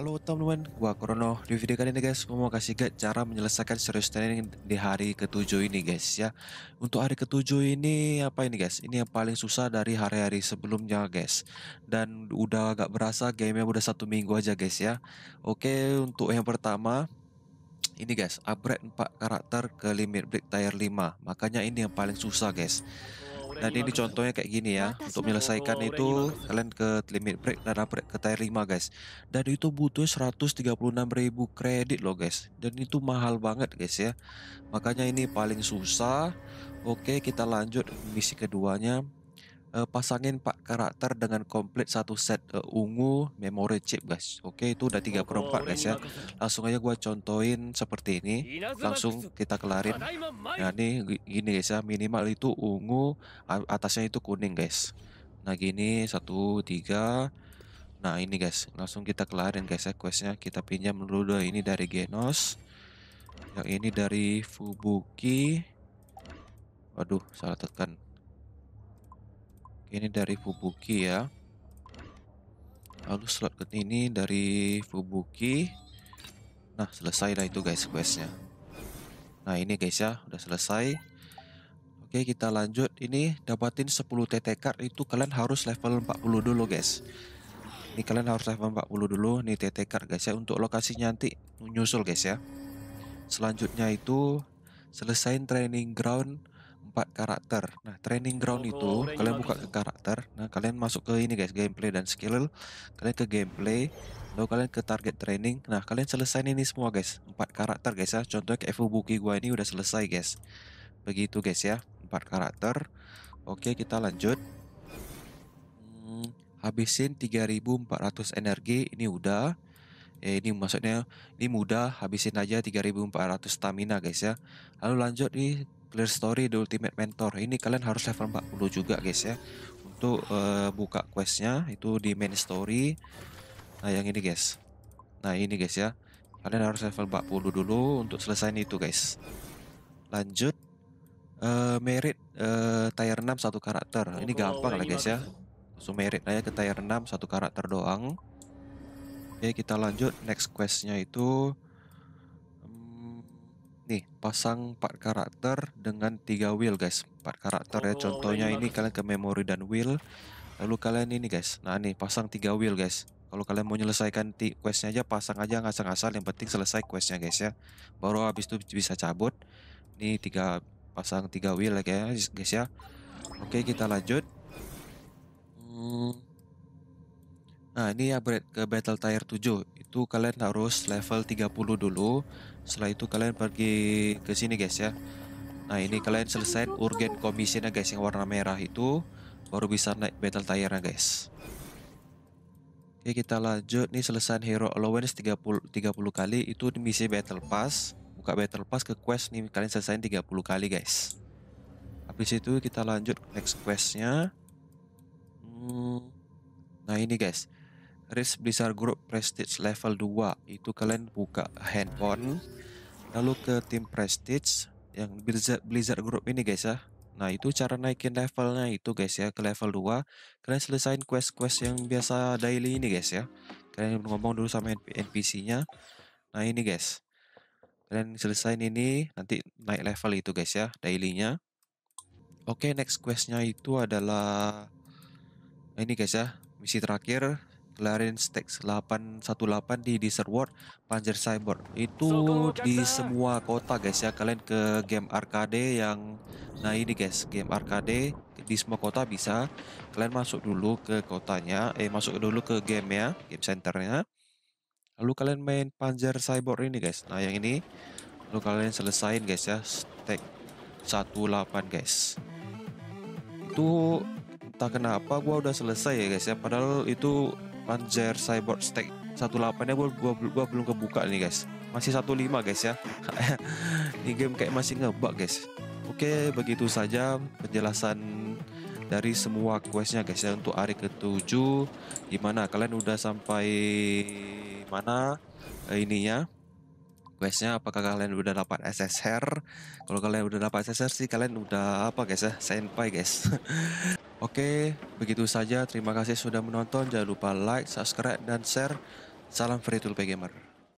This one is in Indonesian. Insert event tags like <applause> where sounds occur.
Halo teman-teman, gua Krono. Di video kali ini guys, gua mau kasih guys cara menyelesaikan serius training di hari ketujuh ini guys ya. Untuk hari ketujuh ini apa ini guys? Ini yang paling susah dari hari-hari sebelumnya guys. Dan udah agak berasa gamenya udah satu minggu aja guys ya. Oke, untuk yang pertama ini guys, upgrade 4 karakter ke limit break tier 5. Makanya ini yang paling susah guys. Dan nah, ini contohnya kayak gini ya. Untuk menyelesaikan itu kalian ke limit break nah, dan upgrade ke tier 5 guys. Dan itu butuh 136.000 kredit loh guys. Dan itu mahal banget guys ya. Makanya ini paling susah. Oke, kita lanjut misi keduanya uh, pasangin pak karakter dengan komplit satu set uh, ungu memory chip guys oke okay, itu udah tiga per 4 guys ya langsung aja gua contohin seperti ini langsung kita kelarin nah ini gini guys ya minimal itu ungu atasnya itu kuning guys nah gini satu tiga nah ini guys langsung kita kelarin guys ya questnya kita pinjam dulu ini dari Genos yang ini dari Fubuki Waduh, salah tekan ini dari Fubuki ya lalu slot ke ini dari Fubuki nah selesai lah itu guys questnya nah ini guys ya udah selesai Oke kita lanjut ini dapatin 10 TT card itu kalian harus level 40 dulu guys ini kalian harus level 40 dulu nih TT card guys ya untuk lokasinya nanti nyusul guys ya selanjutnya itu selesain training ground 4 karakter. Nah, training ground itu kalian buka ke karakter. Nah, kalian masuk ke ini guys, gameplay dan skill. Kalian ke gameplay, lalu kalian ke target training. Nah, kalian selesai ini semua guys, Empat karakter guys ya. Contohnya ke Fubuki gua ini udah selesai guys. Begitu guys ya, Empat karakter. Oke, kita lanjut. Hmm, habisin 3400 energi, ini udah ya ini maksudnya ini mudah habisin aja 3400 stamina guys ya lalu lanjut nih Clear Story The Ultimate Mentor. Ini kalian harus level 40 juga guys ya. Untuk uh, buka questnya itu di main story. Nah yang ini guys. Nah ini guys ya. Kalian harus level 40 dulu untuk selesai itu guys. Lanjut. Uh, merit uh, tier 6 satu karakter. Ini gampang lah guys ya. Langsung merit aja ke tier 6 satu karakter doang. Oke kita lanjut next questnya itu nih pasang 4 karakter dengan 3 wheel guys 4 karakter ya oh, contohnya iya. ini kalian ke memori dan wheel lalu kalian ini guys nah nih pasang 3 wheel guys kalau kalian mau menyelesaikan questnya aja pasang aja ngasal-ngasal yang penting selesai questnya guys ya baru habis itu bisa cabut ini tiga pasang tiga wheel ya guys ya oke kita lanjut hmm Nah, ini upgrade ya ke Battle Tier 7. Itu kalian harus level 30 dulu. Setelah itu kalian pergi ke sini, guys ya. Nah, ini kalian selesai urgent commissionnya guys yang warna merah itu baru bisa naik Battle Tier-nya, guys. Oke, kita lanjut nih selesai hero allowance 30 30 kali itu di misi Battle Pass. Buka Battle Pass ke quest nih kalian selesai 30 kali, guys. Habis itu kita lanjut next questnya. Hmm, nah ini guys, risk Blizzard Group Prestige level 2 itu kalian buka handphone hmm. lalu ke tim Prestige yang Blizzard, Blizzard Group ini guys ya Nah itu cara naikin levelnya itu guys ya ke level 2 Kalian selesain quest-quest yang biasa daily ini guys ya Kalian ngomong dulu sama NPC nya Nah ini guys Kalian selesain ini nanti naik level itu guys ya daily nya Oke okay, next nya itu adalah nah, Ini guys ya misi terakhir McLaren Stack 818 di Desert World Panzer Cyber itu di semua kota guys ya kalian ke game arcade yang nah ini guys game arcade di semua kota bisa kalian masuk dulu ke kotanya eh masuk dulu ke game ya game centernya lalu kalian main Panzer Cyber ini guys nah yang ini lalu kalian selesain guys ya stack 18 guys itu entah kenapa gua udah selesai ya guys ya padahal itu Panzer Cyber Stack 18 nya gua, gua, gua belum kebuka nih guys masih 15 guys ya <laughs> ini game kayak masih ngebug guys oke begitu saja penjelasan dari semua questnya guys ya untuk hari ke-7 gimana kalian udah sampai mana eh, ininya questnya apakah kalian udah dapat SSR kalau kalian udah dapat SSR sih kalian udah apa guys ya senpai guys <laughs> Oke, begitu saja. Terima kasih sudah menonton. Jangan lupa like, subscribe, dan share. Salam Free Tool Gamer.